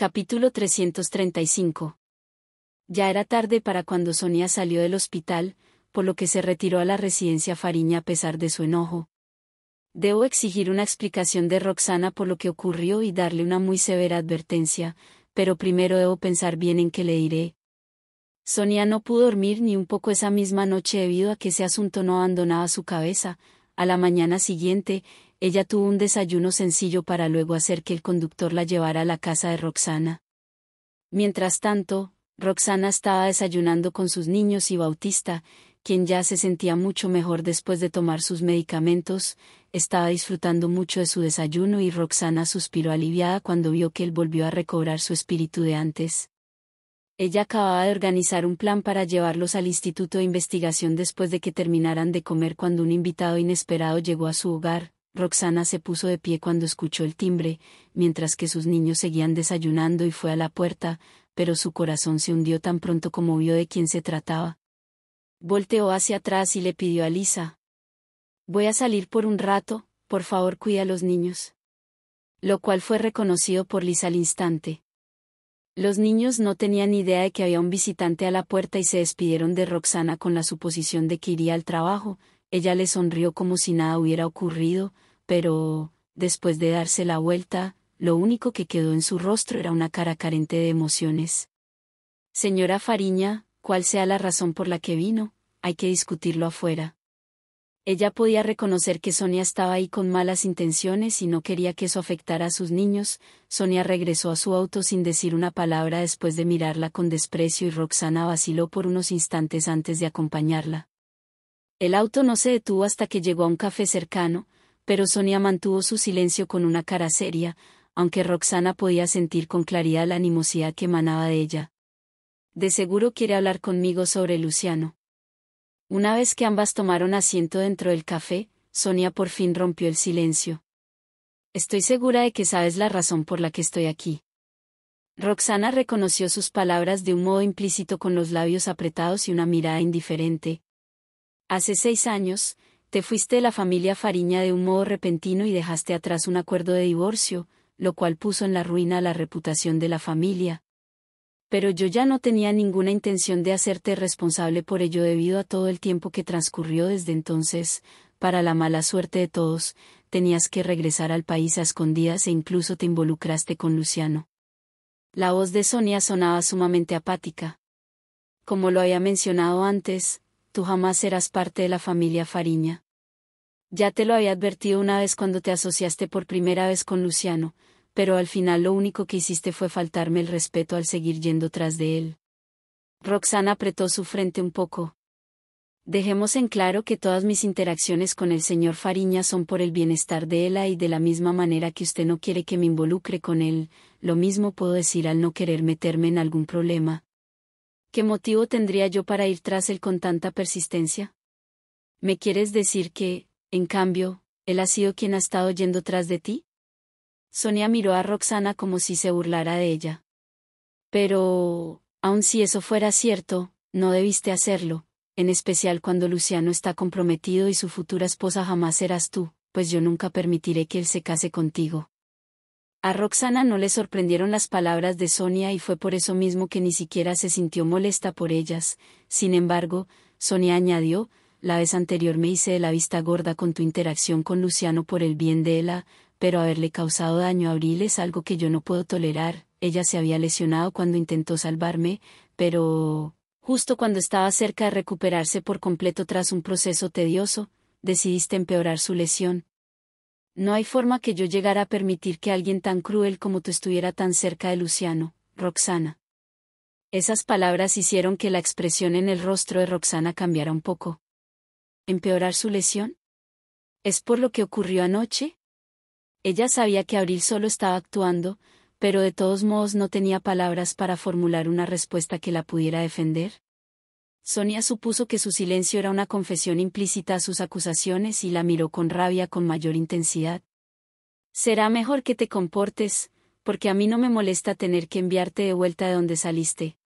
Capítulo 335 Ya era tarde para cuando Sonia salió del hospital, por lo que se retiró a la residencia Fariña a pesar de su enojo. Debo exigir una explicación de Roxana por lo que ocurrió y darle una muy severa advertencia, pero primero debo pensar bien en qué le diré. Sonia no pudo dormir ni un poco esa misma noche debido a que ese asunto no abandonaba su cabeza. A la mañana siguiente, ella tuvo un desayuno sencillo para luego hacer que el conductor la llevara a la casa de Roxana. Mientras tanto, Roxana estaba desayunando con sus niños y Bautista, quien ya se sentía mucho mejor después de tomar sus medicamentos, estaba disfrutando mucho de su desayuno y Roxana suspiró aliviada cuando vio que él volvió a recobrar su espíritu de antes. Ella acababa de organizar un plan para llevarlos al Instituto de Investigación después de que terminaran de comer cuando un invitado inesperado llegó a su hogar, Roxana se puso de pie cuando escuchó el timbre, mientras que sus niños seguían desayunando y fue a la puerta, pero su corazón se hundió tan pronto como vio de quién se trataba. Volteó hacia atrás y le pidió a Lisa. Voy a salir por un rato, por favor cuida a los niños. Lo cual fue reconocido por Lisa al instante. Los niños no tenían idea de que había un visitante a la puerta y se despidieron de Roxana con la suposición de que iría al trabajo, ella le sonrió como si nada hubiera ocurrido, pero, después de darse la vuelta, lo único que quedó en su rostro era una cara carente de emociones. Señora Fariña, ¿cuál sea la razón por la que vino, hay que discutirlo afuera. Ella podía reconocer que Sonia estaba ahí con malas intenciones y no quería que eso afectara a sus niños. Sonia regresó a su auto sin decir una palabra después de mirarla con desprecio y Roxana vaciló por unos instantes antes de acompañarla. El auto no se detuvo hasta que llegó a un café cercano, pero Sonia mantuvo su silencio con una cara seria, aunque Roxana podía sentir con claridad la animosidad que emanaba de ella. De seguro quiere hablar conmigo sobre Luciano. Una vez que ambas tomaron asiento dentro del café, Sonia por fin rompió el silencio. Estoy segura de que sabes la razón por la que estoy aquí. Roxana reconoció sus palabras de un modo implícito con los labios apretados y una mirada indiferente. Hace seis años, te fuiste de la familia Fariña de un modo repentino y dejaste atrás un acuerdo de divorcio, lo cual puso en la ruina la reputación de la familia. Pero yo ya no tenía ninguna intención de hacerte responsable por ello debido a todo el tiempo que transcurrió desde entonces, para la mala suerte de todos, tenías que regresar al país a escondidas e incluso te involucraste con Luciano. La voz de Sonia sonaba sumamente apática. Como lo había mencionado antes, tú jamás serás parte de la familia Fariña. Ya te lo había advertido una vez cuando te asociaste por primera vez con Luciano, pero al final lo único que hiciste fue faltarme el respeto al seguir yendo tras de él. Roxana apretó su frente un poco. Dejemos en claro que todas mis interacciones con el señor Fariña son por el bienestar de ella y de la misma manera que usted no quiere que me involucre con él, lo mismo puedo decir al no querer meterme en algún problema, ¿Qué motivo tendría yo para ir tras él con tanta persistencia? ¿Me quieres decir que, en cambio, él ha sido quien ha estado yendo tras de ti? Sonia miró a Roxana como si se burlara de ella. Pero, aun si eso fuera cierto, no debiste hacerlo, en especial cuando Luciano está comprometido y su futura esposa jamás serás tú, pues yo nunca permitiré que él se case contigo. A Roxana no le sorprendieron las palabras de Sonia y fue por eso mismo que ni siquiera se sintió molesta por ellas. Sin embargo, Sonia añadió, la vez anterior me hice de la vista gorda con tu interacción con Luciano por el bien de ella, pero haberle causado daño a Abril es algo que yo no puedo tolerar. Ella se había lesionado cuando intentó salvarme, pero... Justo cuando estaba cerca de recuperarse por completo tras un proceso tedioso, decidiste empeorar su lesión, no hay forma que yo llegara a permitir que alguien tan cruel como tú estuviera tan cerca de Luciano, Roxana. Esas palabras hicieron que la expresión en el rostro de Roxana cambiara un poco. ¿Empeorar su lesión? ¿Es por lo que ocurrió anoche? Ella sabía que Abril solo estaba actuando, pero de todos modos no tenía palabras para formular una respuesta que la pudiera defender. Sonia supuso que su silencio era una confesión implícita a sus acusaciones y la miró con rabia con mayor intensidad. Será mejor que te comportes, porque a mí no me molesta tener que enviarte de vuelta de donde saliste,